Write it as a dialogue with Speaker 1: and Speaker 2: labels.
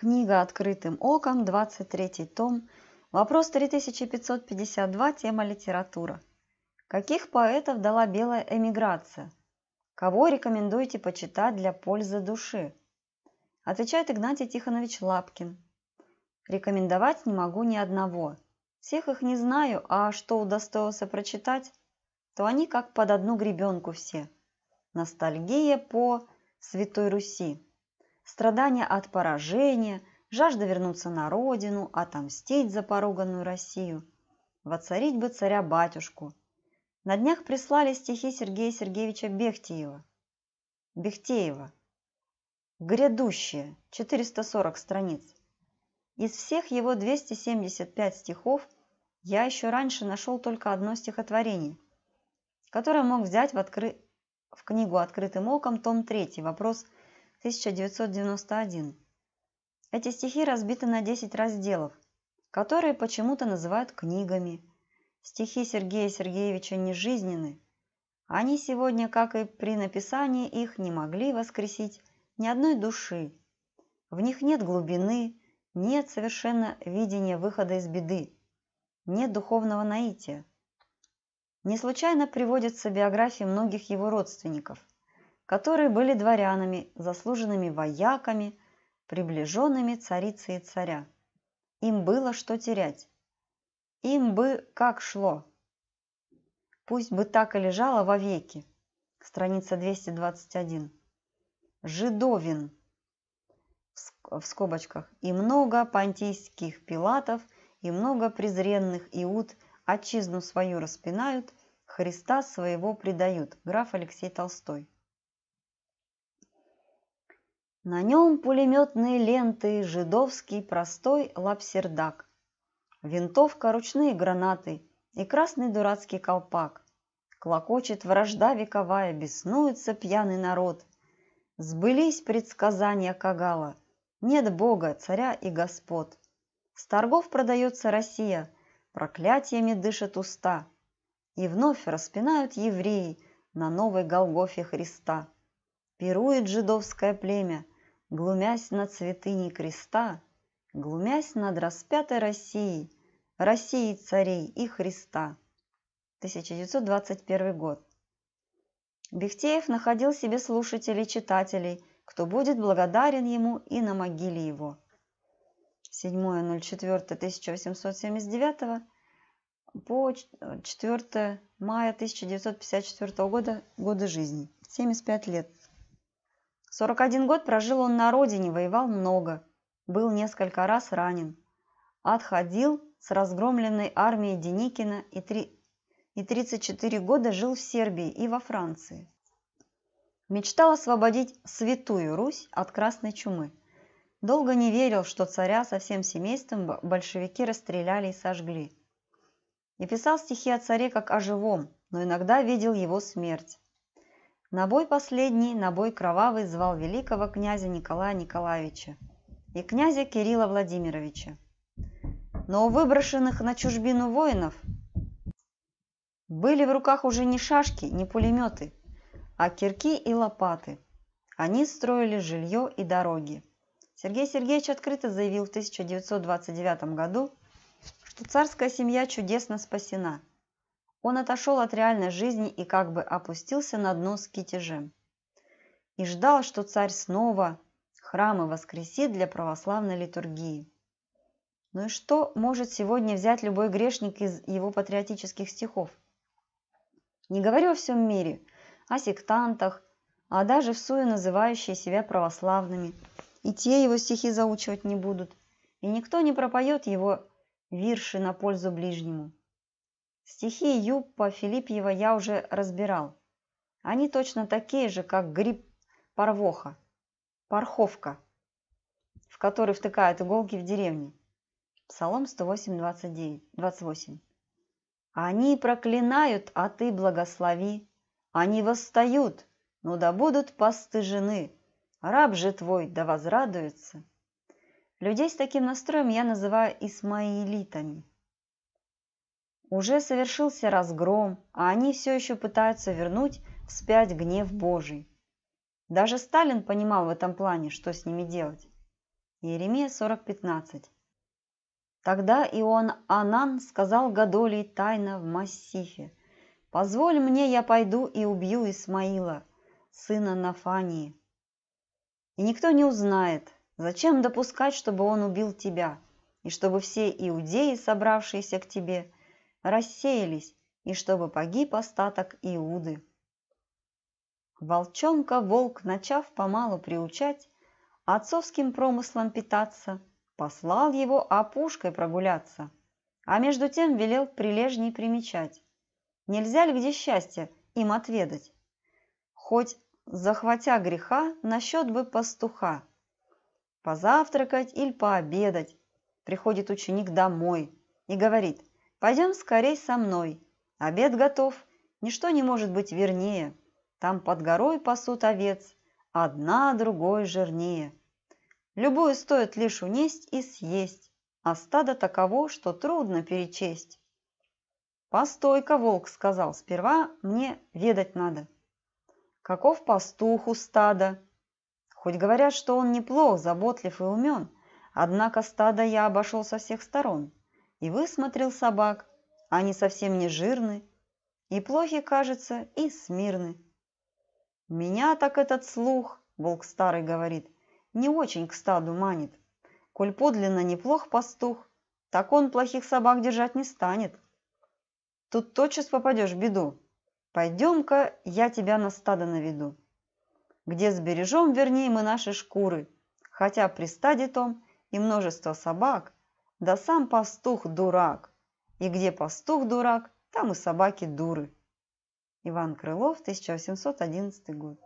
Speaker 1: Книга «Открытым оком», 23 том, вопрос 3552, тема «Литература». Каких поэтов дала белая эмиграция? Кого рекомендуете почитать для пользы души? Отвечает Игнатий Тихонович Лапкин. Рекомендовать не могу ни одного. Всех их не знаю, а что удостоился прочитать, то они как под одну гребенку все. Ностальгия по Святой Руси страдания от поражения, жажда вернуться на родину, отомстить за поруганную Россию. Воцарить бы царя-батюшку. На днях прислали стихи Сергея Сергеевича Бехтеева. Бехтеева. Грядущее, 440 страниц. Из всех его 275 стихов я еще раньше нашел только одно стихотворение, которое мог взять в, откры... в книгу «Открытым оком», том 3, вопрос – 1991. Эти стихи разбиты на 10 разделов, которые почему-то называют книгами. Стихи Сергея Сергеевича не жизненны. Они сегодня, как и при написании их, не могли воскресить ни одной души. В них нет глубины, нет совершенно видения выхода из беды, нет духовного наития. Не случайно приводятся биографии многих его родственников которые были дворянами, заслуженными вояками, приближенными царицы и царя. Им было что терять. Им бы как шло. Пусть бы так и лежало вовеки. Страница 221. Жидовин. В скобочках. И много понтийских пилатов, и много презренных иуд отчизну свою распинают, Христа своего предают. Граф Алексей Толстой. На нем пулеметные ленты, жидовский простой лапсердак, винтовка, ручные гранаты и красный дурацкий колпак. Клокочет вражда вековая, беснуется пьяный народ. Сбылись предсказания Кагала. Нет Бога, царя и господ. С торгов продается Россия, проклятиями дышат уста. И вновь распинают евреи на новой Голгофе Христа. Пирует жидовское племя, глумясь над святыней креста, Глумясь над распятой Россией, Россией царей и Христа. 1921 год. Бехтеев находил себе слушателей, читателей, кто будет благодарен ему и на могиле его. 7.04.1879 по 4 мая 1954 года, года жизни, 75 лет. 41 год прожил он на родине, воевал много, был несколько раз ранен. Отходил с разгромленной армией Деникина и, 3... и 34 года жил в Сербии и во Франции. Мечтал освободить Святую Русь от красной чумы. Долго не верил, что царя со всем семейством большевики расстреляли и сожгли. И писал стихи о царе как о живом, но иногда видел его смерть. На бой последний, на бой кровавый звал великого князя Николая Николаевича и князя Кирилла Владимировича. Но у выброшенных на чужбину воинов были в руках уже не шашки, не пулеметы, а кирки и лопаты. Они строили жилье и дороги. Сергей Сергеевич открыто заявил в 1929 году, что царская семья чудесно спасена – он отошел от реальной жизни и как бы опустился на дно с китежем. И ждал, что царь снова храмы воскресит для православной литургии. Ну и что может сегодня взять любой грешник из его патриотических стихов? Не говорю о всем мире, о сектантах, а даже в всуе называющие себя православными. И те его стихи заучивать не будут, и никто не пропоет его вирши на пользу ближнему. Стихи Юппа Филиппьева я уже разбирал. Они точно такие же, как гриб парвоха, парховка, в который втыкают иголки в деревне. Псалом 108, 29, 28. Они проклинают, а ты благослови. Они восстают, но да будут постыжены. Раб же твой, да возрадуется. Людей с таким настроем я называю исмаилитами. Уже совершился разгром, а они все еще пытаются вернуть вспять гнев Божий. Даже Сталин понимал в этом плане, что с ними делать. Иеремия 40.15 Тогда Иоанн Анан сказал Гадолии тайно в массифе, «Позволь мне, я пойду и убью Исмаила, сына Нафании. И никто не узнает, зачем допускать, чтобы он убил тебя, и чтобы все иудеи, собравшиеся к тебе, рассеялись, и чтобы погиб остаток Иуды. Волчонка волк, начав помалу приучать, отцовским промыслом питаться, послал его опушкой прогуляться, а между тем велел прилежней примечать, нельзя ли где счастье им отведать, хоть, захватя греха, насчет бы пастуха, позавтракать или пообедать, приходит ученик домой и говорит – Пойдем скорей со мной. Обед готов. Ничто не может быть вернее. Там под горой пасут овец. Одна другой жирнее. Любую стоит лишь унесть и съесть. А стадо таково, что трудно перечесть. «Постой-ка, волк!» — сказал. «Сперва мне ведать надо». «Каков пастух у стада?» Хоть говорят, что он неплох, заботлив и умен, однако стадо я обошел со всех сторон и высмотрел собак. Они совсем не жирны, и плохи, кажется, и смирны. Меня так этот слух, волк старый говорит, не очень к стаду манит. Коль подлинно неплох пастух, так он плохих собак держать не станет. Тут тотчас попадешь в беду. Пойдем-ка, я тебя на стадо наведу. Где сбережем, вернее, мы наши шкуры, хотя при стаде том и множество собак, да сам пастух дурак. И где пастух дурак, там и собаки дуры. Иван Крылов, 1811 год.